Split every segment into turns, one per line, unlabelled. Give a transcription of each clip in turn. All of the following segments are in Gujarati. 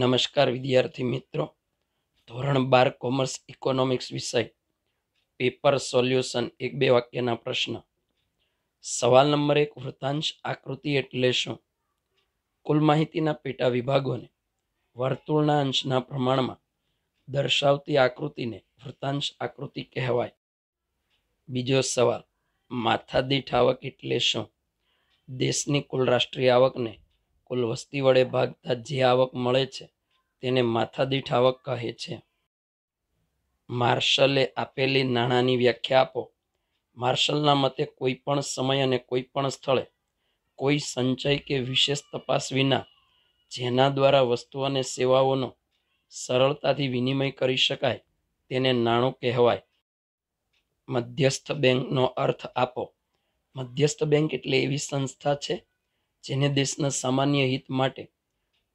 નમસ્કાર વિદ્યાર્થી મિત્રો ધોરણ બાર કોમર્સ ઇકોનોમિક્સ વિષય પેપર સોલ્યુશન એક બે વાક્યના પ્રશ્ન સવાલ નંબર એક વૃતાંશ આકૃતિ એટલે શું કુલ માહિતીના પેટા વિભાગોને વર્તુળના અંશના પ્રમાણમાં દર્શાવતી આકૃતિને વૃતાંશ આકૃતિ કહેવાય બીજો સવાલ માથાદીઠ આવક એટલે શું દેશની કુલ રાષ્ટ્રીય આવકને કુલ વસ્તી વડે ભાગતા જે આવક મળે છે તેને માથાદીઠ આવક કહે છે માર્શલે આપેલી નાણાંની વ્યાખ્યા આપો માર્શલના મતે કોઈ પણ સમય અને કોઈ પણ સ્થળે કોઈ સંચય કે વિશેષ તપાસ વિના જેના દ્વારા વસ્તુ અને સેવાઓનો સરળતાથી વિનિમય કરી શકાય તેને નાણું કહેવાય મધ્યસ્થ બેંકનો અર્થ આપો મધ્યસ્થ બેંક એટલે એવી સંસ્થા છે જેને દેશના સામાન્ય હિત માટે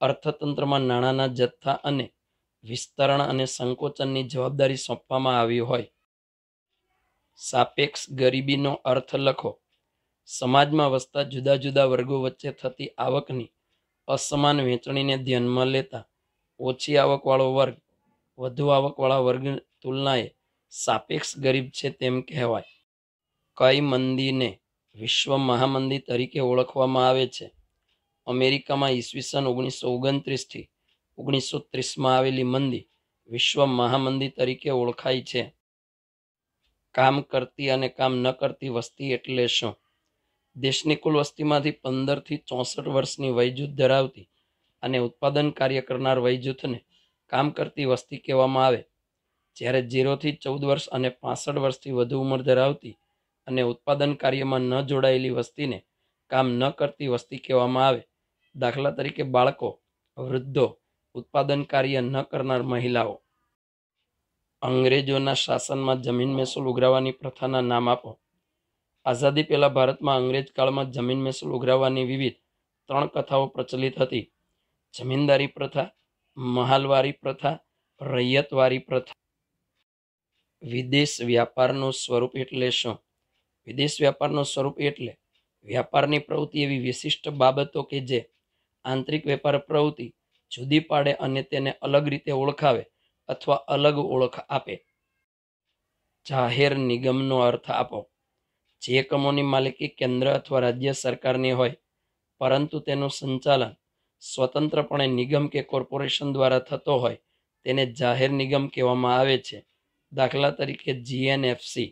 અર્થતંત્રમાં નાણાંના જથ્થા અને વિસ્તરણ અને સંકોચનની જવાબદારી સોંપવામાં આવી હોય સાપેક્ષ ગરીબીનો અર્થ લખો સમાજમાં વસતા જુદા જુદા વર્ગો વચ્ચે થતી આવકની અસમાન વહેંચણીને ધ્યાનમાં લેતા ઓછી આવકવાળો વર્ગ વધુ આવકવાળા વર્ગ તુલનાએ સાપેક્ષ ગરીબ છે તેમ કહેવાય કઈ મંદીને વિશ્વ મહામંદી તરીકે ઓળખવામાં આવે છે અમેરિકામાં ઈસવીસન ઓગણીસો ઓગણત્રીસથી ઓગણીસો ત્રીસમાં આવેલી મંદી વિશ્વ મહામંદિર તરીકે ઓળખાય છે કામ કરતી અને કામ ન કરતી વસ્તી એટલે શું દેશની કુલ વસ્તીમાંથી પંદરથી ચોસઠ વર્ષની વયજૂથ ધરાવતી અને ઉત્પાદન કાર્ય કરનાર વયજૂથને કામ કરતી વસ્તી કહેવામાં આવે જ્યારે ઝીરોથી ચૌદ વર્ષ અને પાસઠ વર્ષથી વધુ ઉંમર ધરાવતી અને ઉત્પાદન કાર્યમાં ન જોડાયેલી વસ્તીને કામ ન કરતી વસ્તી કહેવામાં આવે દાખલા તરીકે બાળકો વૃદ્ધો ઉત્પાદન કાર્ય ન કરનાર મહિલાઓ અંગ્રેજોના શાસનમાં જમીન મહેસૂલ ઉઘરાવવાની પ્રથાના નામ આપો આઝાદી પહેલાં ભારતમાં અંગ્રેજ કાળમાં જમીન મહેસૂલ ઉઘરાવવાની વિવિધ ત્રણ કથાઓ પ્રચલિત હતી જમીનદારી પ્રથા મહાલવારી પ્રથા રૈયતવારી પ્રથા વિદેશ વ્યાપારનું સ્વરૂપ એટલે શું વિદેશ વ્યાપારનો સ્વરૂપ એટલે વ્યાપારની પ્રવૃત્તિ એવી વિશિષ્ટ બાબતો કે જે આંતરિક વેપાર પ્રવૃત્તિ જુદી પાડે અને તેને અલગ રીતે ઓળખાવે અથવા અલગ ઓળખ આપે જાહેર નિગમનો અર્થ આપો જે એકમોની માલિકી કેન્દ્ર અથવા રાજ્ય સરકારની હોય પરંતુ તેનું સંચાલન સ્વતંત્રપણે નિગમ કે કોર્પોરેશન દ્વારા થતો હોય તેને જાહેર નિગમ કહેવામાં આવે છે દાખલા તરીકે જીએનએફસી